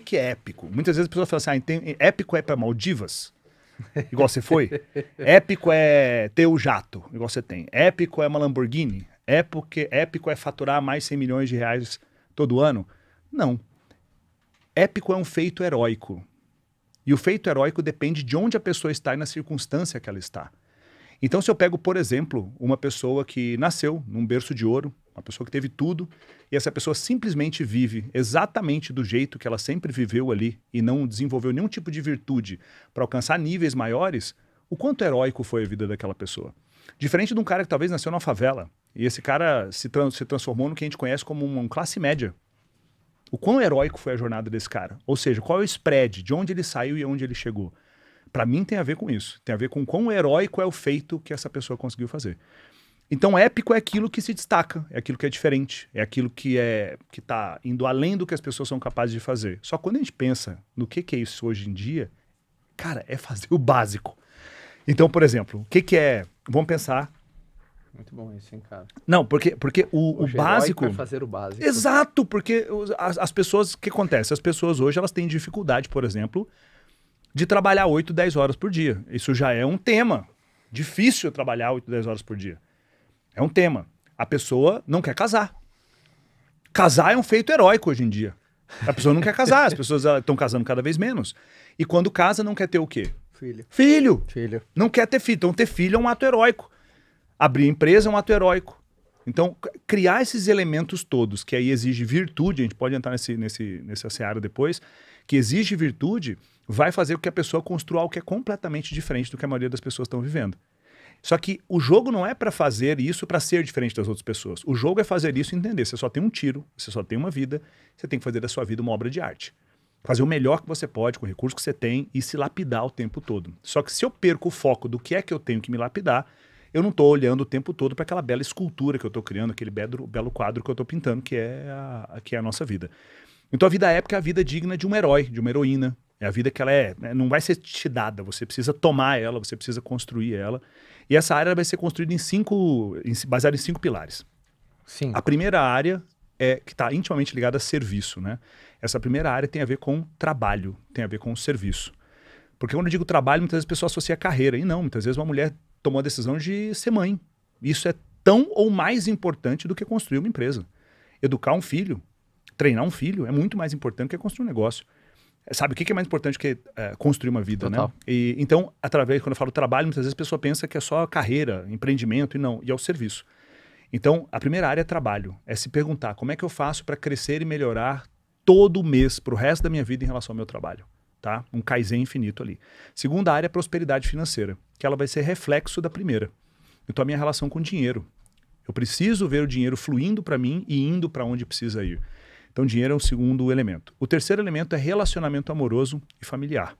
que, que é épico? Muitas vezes a pessoa fala assim, ah, tem, então, é, épico é para Maldivas? Igual você foi? épico é ter o jato, igual você tem. Épico é uma Lamborghini? É porque épico é faturar mais 100 milhões de reais todo ano? Não. Épico é um feito heróico. E o feito heróico depende de onde a pessoa está e na circunstância que ela está. Então, se eu pego, por exemplo, uma pessoa que nasceu num berço de ouro, uma pessoa que teve tudo, e essa pessoa simplesmente vive exatamente do jeito que ela sempre viveu ali e não desenvolveu nenhum tipo de virtude para alcançar níveis maiores, o quanto heróico foi a vida daquela pessoa. Diferente de um cara que talvez nasceu numa favela, e esse cara se, tra se transformou no que a gente conhece como uma um classe média. O quão heróico foi a jornada desse cara? Ou seja, qual é o spread, de onde ele saiu e onde ele chegou? Para mim tem a ver com isso. Tem a ver com quão heróico é o feito que essa pessoa conseguiu fazer. Então, épico é aquilo que se destaca, é aquilo que é diferente, é aquilo que é que está indo além do que as pessoas são capazes de fazer. Só quando a gente pensa no que, que é isso hoje em dia, cara, é fazer o básico. Então, por exemplo, o que, que é. Vamos pensar. Muito bom isso, hein, cara? Não, porque, porque o, o, o básico. fazer o básico. Exato, porque as, as pessoas. O que acontece? As pessoas hoje elas têm dificuldade, por exemplo, de trabalhar 8, 10 horas por dia. Isso já é um tema. Difícil trabalhar 8, 10 horas por dia. É um tema. A pessoa não quer casar. Casar é um feito heróico hoje em dia. A pessoa não quer casar, as pessoas estão casando cada vez menos. E quando casa, não quer ter o quê? Filho. Filho! Filho. Não quer ter filho. Então, ter filho é um ato heróico. Abrir empresa é um ato heróico. Então, criar esses elementos todos, que aí exige virtude, a gente pode entrar nesse, nesse, nessa seara depois, que exige virtude, vai fazer com que a pessoa construa algo que é completamente diferente do que a maioria das pessoas estão vivendo. Só que o jogo não é para fazer isso para ser diferente das outras pessoas. O jogo é fazer isso e entender. Você só tem um tiro, você só tem uma vida, você tem que fazer da sua vida uma obra de arte. Fazer o melhor que você pode com o recurso que você tem e se lapidar o tempo todo. Só que se eu perco o foco do que é que eu tenho que me lapidar, eu não estou olhando o tempo todo para aquela bela escultura que eu estou criando, aquele belo, belo quadro que eu estou pintando, que é, a, que é a nossa vida. Então a vida épica é a vida digna de um herói, de uma heroína, é a vida que ela é, né, não vai ser te dada, você precisa tomar ela, você precisa construir ela. E essa área vai ser construída em cinco, em, baseada em cinco pilares. Sim. A primeira área é que está intimamente ligada a serviço, né? Essa primeira área tem a ver com trabalho, tem a ver com serviço. Porque quando eu digo trabalho, muitas vezes a pessoa associa a carreira. E não, muitas vezes uma mulher tomou a decisão de ser mãe. Isso é tão ou mais importante do que construir uma empresa. Educar um filho, treinar um filho é muito mais importante do que construir um negócio sabe o que é mais importante que é, construir uma vida, né? Total. né? E, então, através, quando eu falo trabalho, muitas vezes a pessoa pensa que é só carreira, empreendimento, e não, e é o serviço. Então, a primeira área é trabalho, é se perguntar como é que eu faço para crescer e melhorar todo mês, para o resto da minha vida em relação ao meu trabalho. Tá? Um kaizen infinito ali. Segunda área é prosperidade financeira, que ela vai ser reflexo da primeira. Então, a minha relação com o dinheiro. Eu preciso ver o dinheiro fluindo para mim e indo para onde precisa ir. Então, dinheiro é o segundo elemento. O terceiro elemento é relacionamento amoroso e familiar.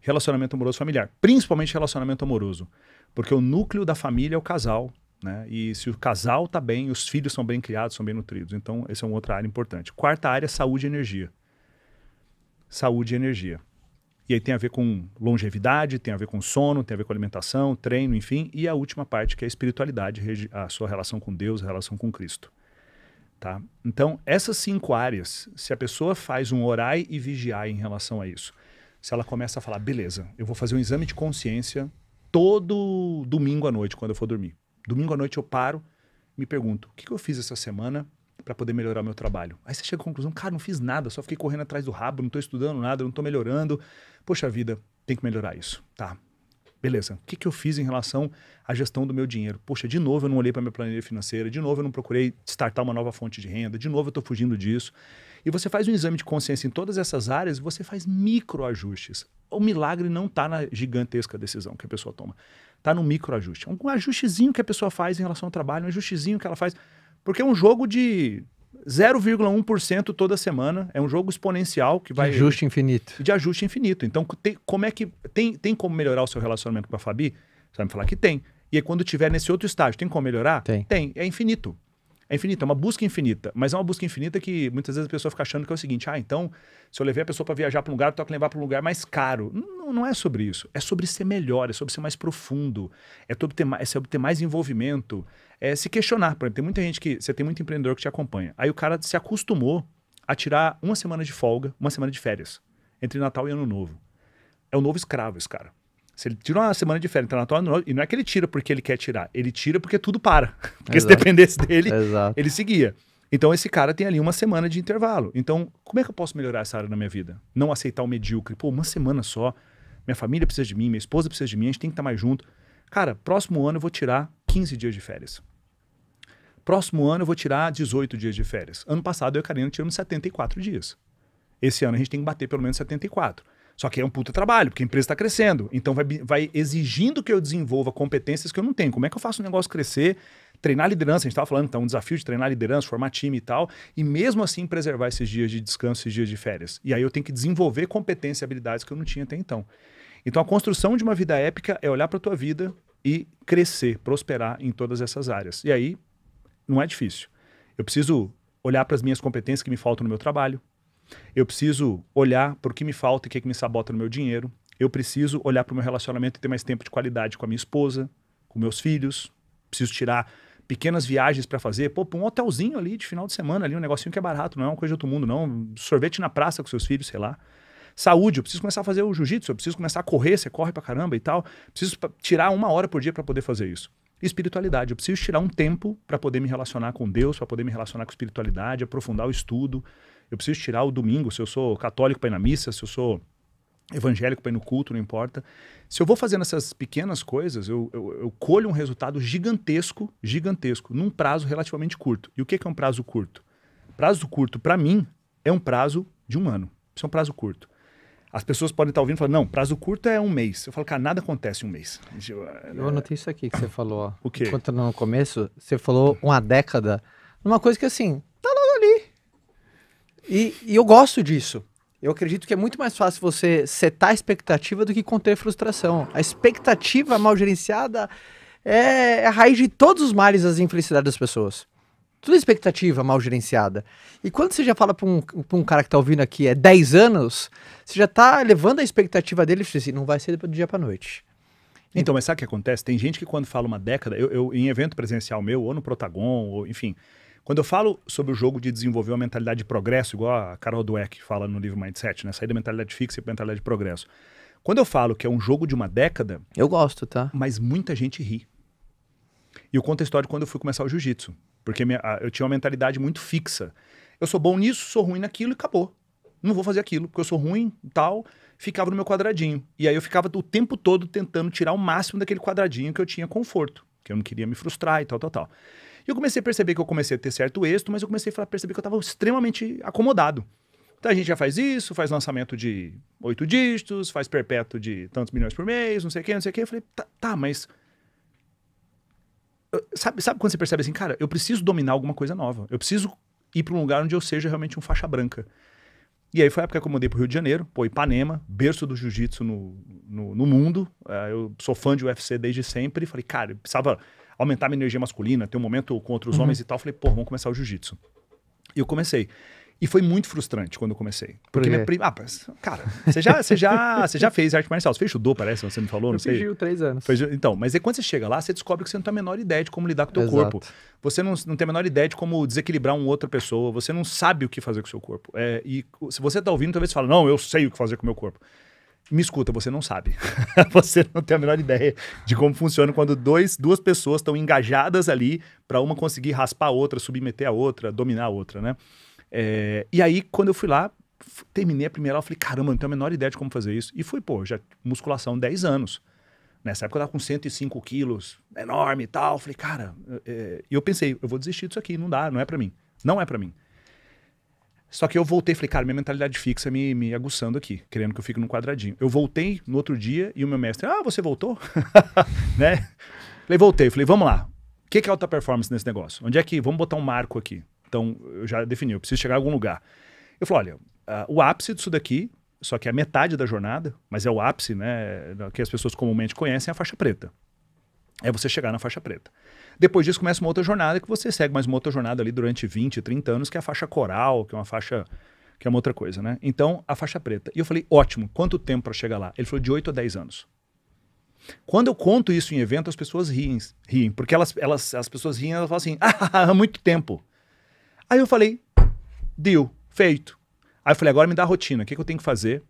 Relacionamento amoroso familiar, principalmente relacionamento amoroso, porque o núcleo da família é o casal, né? E se o casal está bem, os filhos são bem criados, são bem nutridos. Então, essa é uma outra área importante. Quarta área, é saúde e energia. Saúde e energia. E aí tem a ver com longevidade, tem a ver com sono, tem a ver com alimentação, treino, enfim. E a última parte, que é a espiritualidade, a sua relação com Deus, a relação com Cristo. Tá? Então, essas cinco áreas, se a pessoa faz um orai e vigiar em relação a isso, se ela começa a falar, beleza, eu vou fazer um exame de consciência todo domingo à noite, quando eu for dormir. Domingo à noite eu paro, me pergunto, o que, que eu fiz essa semana para poder melhorar meu trabalho? Aí você chega à conclusão, cara, não fiz nada, só fiquei correndo atrás do rabo, não estou estudando nada, não estou melhorando. Poxa vida, tem que melhorar isso, tá? Beleza, o que, que eu fiz em relação à gestão do meu dinheiro? Poxa, de novo eu não olhei para minha planilha financeira, de novo eu não procurei startar uma nova fonte de renda, de novo eu estou fugindo disso. E você faz um exame de consciência em todas essas áreas, e você faz microajustes. O milagre não está na gigantesca decisão que a pessoa toma, está no microajuste. Um ajustezinho que a pessoa faz em relação ao trabalho, um ajustezinho que ela faz. Porque é um jogo de 0,1% toda semana. É um jogo exponencial que vai. De ajuste infinito. De ajuste infinito. Então, tem, como é que. Tem, tem como melhorar o seu relacionamento com a Fabi? Você vai me falar que tem. E aí, quando tiver nesse outro estágio, tem como melhorar? Tem. Tem. É infinito. É infinita, é uma busca infinita. Mas é uma busca infinita que muitas vezes a pessoa fica achando que é o seguinte: ah, então, se eu levei a pessoa para viajar para um lugar, eu tenho que levar para um lugar mais caro. Não, não é sobre isso. É sobre ser melhor, é sobre ser mais profundo, é sobre ter mais, é sobre ter mais envolvimento, é se questionar. Por exemplo, tem muita gente que. Você tem muito empreendedor que te acompanha. Aí o cara se acostumou a tirar uma semana de folga, uma semana de férias, entre Natal e Ano Novo. É o novo escravo esse cara. Se ele tira uma semana de férias internacional, e não é que ele tira porque ele quer tirar, ele tira porque tudo para. Porque Exato. se dependesse dele, Exato. ele seguia. Então esse cara tem ali uma semana de intervalo. Então, como é que eu posso melhorar essa área na minha vida? Não aceitar o medíocre. Pô, uma semana só, minha família precisa de mim, minha esposa precisa de mim, a gente tem que estar tá mais junto. Cara, próximo ano eu vou tirar 15 dias de férias. Próximo ano eu vou tirar 18 dias de férias. Ano passado eu e a Karina tiramos 74 dias. Esse ano a gente tem que bater pelo menos 74. Só que é um puta trabalho, porque a empresa está crescendo. Então vai, vai exigindo que eu desenvolva competências que eu não tenho. Como é que eu faço o negócio crescer? Treinar liderança, a gente estava falando, então, um desafio de treinar liderança, formar time e tal, e mesmo assim preservar esses dias de descanso, esses dias de férias. E aí eu tenho que desenvolver competências e habilidades que eu não tinha até então. Então a construção de uma vida épica é olhar para a tua vida e crescer, prosperar em todas essas áreas. E aí não é difícil. Eu preciso olhar para as minhas competências que me faltam no meu trabalho, eu preciso olhar para o que me falta e o que, é que me sabota no meu dinheiro. Eu preciso olhar para o meu relacionamento e ter mais tempo de qualidade com a minha esposa, com meus filhos. Preciso tirar pequenas viagens para fazer, pô, um hotelzinho ali de final de semana, ali um negocinho que é barato, não é uma coisa de outro mundo, não. Sorvete na praça com seus filhos, sei lá. Saúde, eu preciso começar a fazer o jiu-jitsu, eu preciso começar a correr, você corre pra caramba e tal. Preciso tirar uma hora por dia para poder fazer isso. Espiritualidade, eu preciso tirar um tempo para poder me relacionar com Deus, para poder me relacionar com espiritualidade, aprofundar o estudo eu preciso tirar o domingo, se eu sou católico para ir na missa, se eu sou evangélico para ir no culto, não importa. Se eu vou fazendo essas pequenas coisas, eu, eu, eu colho um resultado gigantesco, gigantesco, num prazo relativamente curto. E o que, é um prazo curto? Prazo curto, para mim, é um prazo de um ano. Isso é um prazo curto. As pessoas podem estar tá ouvindo e falar, não, prazo curto é um mês. Eu falo, cara, nada acontece em um mês. Eu anotei isso aqui que você falou. O quê? Contando no começo, você falou uma década. Uma coisa que, assim, e, e eu gosto disso. Eu acredito que é muito mais fácil você setar a expectativa do que conter frustração. A expectativa mal gerenciada é, é a raiz de todos os males das infelicidades das pessoas. Tudo é expectativa mal gerenciada. E quando você já fala para um, um cara que está ouvindo aqui é 10 anos, você já está levando a expectativa dele e assim, não vai ser do dia para noite. Então, mas sabe o que acontece? Tem gente que quando fala uma década, eu, eu em evento presencial meu, ou no Protagon, ou enfim, quando eu falo sobre o jogo de desenvolver uma mentalidade de progresso, igual a Carol Dweck fala no livro Mindset, né? Sair da mentalidade fixa e mentalidade de progresso. Quando eu falo que é um jogo de uma década. Eu gosto, tá? Mas muita gente ri. E eu conto a história de quando eu fui começar o jiu-jitsu. Porque minha, eu tinha uma mentalidade muito fixa. Eu sou bom nisso, sou ruim naquilo e acabou. Não vou fazer aquilo, porque eu sou ruim e tal. Ficava no meu quadradinho. E aí eu ficava o tempo todo tentando tirar o máximo daquele quadradinho que eu tinha conforto. Que eu não queria me frustrar e tal, tal, tal. E eu comecei a perceber que eu comecei a ter certo êxito, mas eu comecei a perceber que eu estava extremamente acomodado. Então a gente já faz isso, faz lançamento de oito dígitos, faz perpétuo de tantos milhões por mês, não sei o quê, não sei o quê. Eu falei, tá, tá mas. sabe, sabe quando você percebe assim, cara, eu preciso dominar alguma coisa nova. Eu preciso ir para um lugar onde eu seja realmente um faixa branca. E aí foi a época que eu mudei para o Rio de Janeiro, pô, Ipanema, berço do jiu-jitsu no, no, no, mundo. Uh, eu sou fã de UFC desde sempre. Falei, cara, precisava aumentar minha energia masculina, ter um momento com outros uhum. homens e tal. falei, pô, vamos começar o jiu-jitsu. E eu comecei. E foi muito frustrante quando eu comecei. Porque minha prima. Ah, cara, você já, você já, você já fez arte marcial. Você fez judô, parece, você me falou, não eu sei. Fiz três anos. então, mas aí quando você chega lá, você descobre que você não tem a menor ideia de como lidar com o teu Exato. corpo. Você não, não tem a menor ideia de como desequilibrar uma outra pessoa. Você não sabe o que fazer com o seu corpo. É, e se você tá ouvindo, talvez você fala, não, eu sei o que fazer com o meu corpo me escuta, você não sabe. você não tem a menor ideia de como funciona quando dois, duas pessoas estão engajadas ali para uma conseguir raspar a outra, submeter a outra, dominar a outra, né? É, e aí, quando eu fui lá, terminei a primeira aula, falei, caramba, não tenho a menor ideia de como fazer isso. E fui, pô, já musculação 10 anos. Nessa época eu tava com 105 quilos, enorme e tal. Falei, cara, eh, eh, e eu pensei, eu vou desistir disso aqui, não dá, não é para mim. Não é para mim. Só que eu voltei, falei, cara, minha mentalidade fixa me, me aguçando aqui, querendo que eu fique num quadradinho. Eu voltei no outro dia e o meu mestre, ah, você voltou? né? Falei, voltei. Falei, vamos lá. O que, é alta performance nesse negócio? Onde é que, vamos botar um marco aqui. Então, eu já defini, eu preciso chegar a algum lugar. Eu falei, olha, uh, o ápice disso daqui, só que é metade da jornada, mas é o ápice, né, que as pessoas comumente conhecem, é a faixa preta. É você chegar na faixa preta. Depois disso começa uma outra jornada que você segue mais uma outra jornada ali durante 20, 30 anos, que é a faixa coral, que é uma faixa que é uma outra coisa, né? Então, a faixa preta. E eu falei, ótimo, quanto tempo para chegar lá? Ele falou, de 8 a 10 anos. Quando eu conto isso em evento, as pessoas riem, riem porque elas, elas, as pessoas riem, elas falam assim, ah, há muito tempo. Aí eu falei, deu, feito. Aí eu falei, agora me dá a rotina, o que, que eu tenho que fazer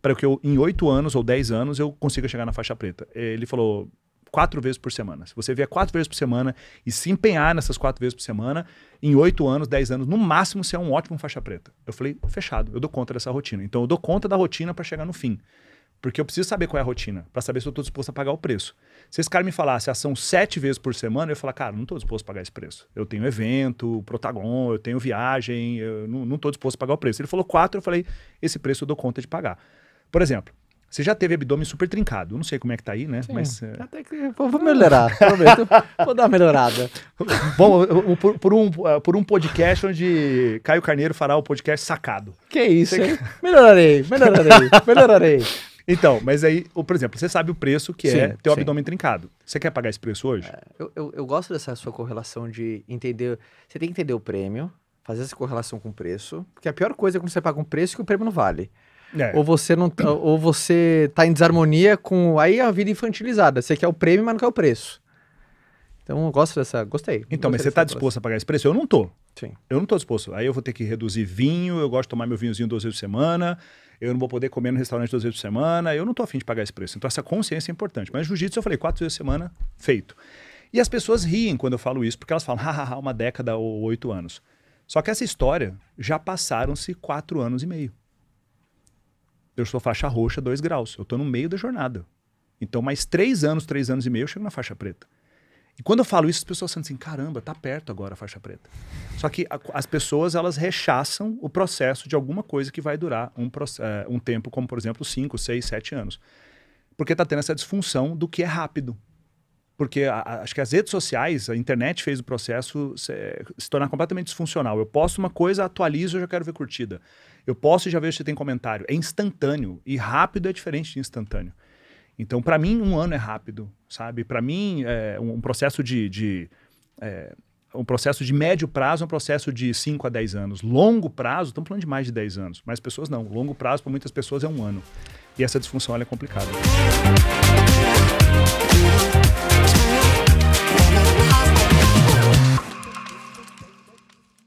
para que eu, em 8 anos ou 10 anos eu consiga chegar na faixa preta? Ele falou, quatro vezes por semana. Se você vier quatro vezes por semana e se empenhar nessas quatro vezes por semana, em oito anos, dez anos, no máximo você é um ótimo faixa preta. Eu falei, fechado, eu dou conta dessa rotina. Então eu dou conta da rotina para chegar no fim. Porque eu preciso saber qual é a rotina, para saber se eu estou disposto a pagar o preço. Se esse cara me falasse ação ah, sete vezes por semana, eu ia falar, cara, não estou disposto a pagar esse preço. Eu tenho evento, protagon, eu tenho viagem, eu não estou disposto a pagar o preço. Ele falou quatro, eu falei, esse preço eu dou conta de pagar. Por exemplo, você já teve abdômen super trincado. não sei como é que tá aí, né? Sim, Mas, é... até que, vou, vou melhorar, prometo. vou dar uma melhorada. Bom, por, por, um, eh, por um podcast onde Caio Carneiro fará o podcast sacado. Que isso, você... Melhorarei, melhorarei, melhorarei. Então, mas aí, por exemplo, você sabe o preço que é sim, é ter o abdômen trincado. Você quer pagar esse preço hoje? É, eu, eu, eu, gosto dessa sua correlação de entender. Você tem que entender o prêmio, fazer essa correlação com o preço, porque a pior coisa é quando você paga um preço que o prêmio não vale. É. Ou você não tá, ou você tá em desarmonia com aí a vida infantilizada. Você quer o prêmio, mas não quer o preço. Então eu gosto dessa, gostei. Então, mas você está disposto a pagar esse preço? Eu não tô. Sim. Eu não tô disposto. Aí eu vou ter que reduzir vinho, eu gosto de tomar meu vinhozinho duas vezes por semana, eu não vou poder comer no restaurante duas vezes por semana, eu não tô afim de pagar esse preço. Então essa consciência é importante. Mas jiu-jitsu eu falei quatro vezes por semana, feito. E as pessoas riem quando eu falo isso, porque elas falam, hahaha, uma década ou oito anos. Só que essa história já passaram-se quatro anos e meio. Eu sou faixa roxa, 2 graus. Eu estou no meio da jornada. Então, mais três anos, três anos e meio, eu chego na faixa preta. E quando eu falo isso, as pessoas sentem assim: caramba, tá perto agora a faixa preta. Só que a, as pessoas elas rechaçam o processo de alguma coisa que vai durar um, eh, um tempo, como por exemplo, cinco, seis, sete anos. Porque tá tendo essa disfunção do que é rápido porque a, acho que as redes sociais, a internet fez o processo se, se, tornar completamente disfuncional. Eu posto uma coisa, atualizo, eu já quero ver curtida. Eu posto e já vejo se tem comentário. É instantâneo e rápido é diferente de instantâneo. Então, para mim, um ano é rápido, sabe? Para mim, é um, processo de, de é, um processo de médio prazo é um processo de 5 a 10 anos. Longo prazo, estamos falando de mais de 10 anos, mas pessoas não. Longo prazo para muitas pessoas é um ano. E essa disfunção é complicada.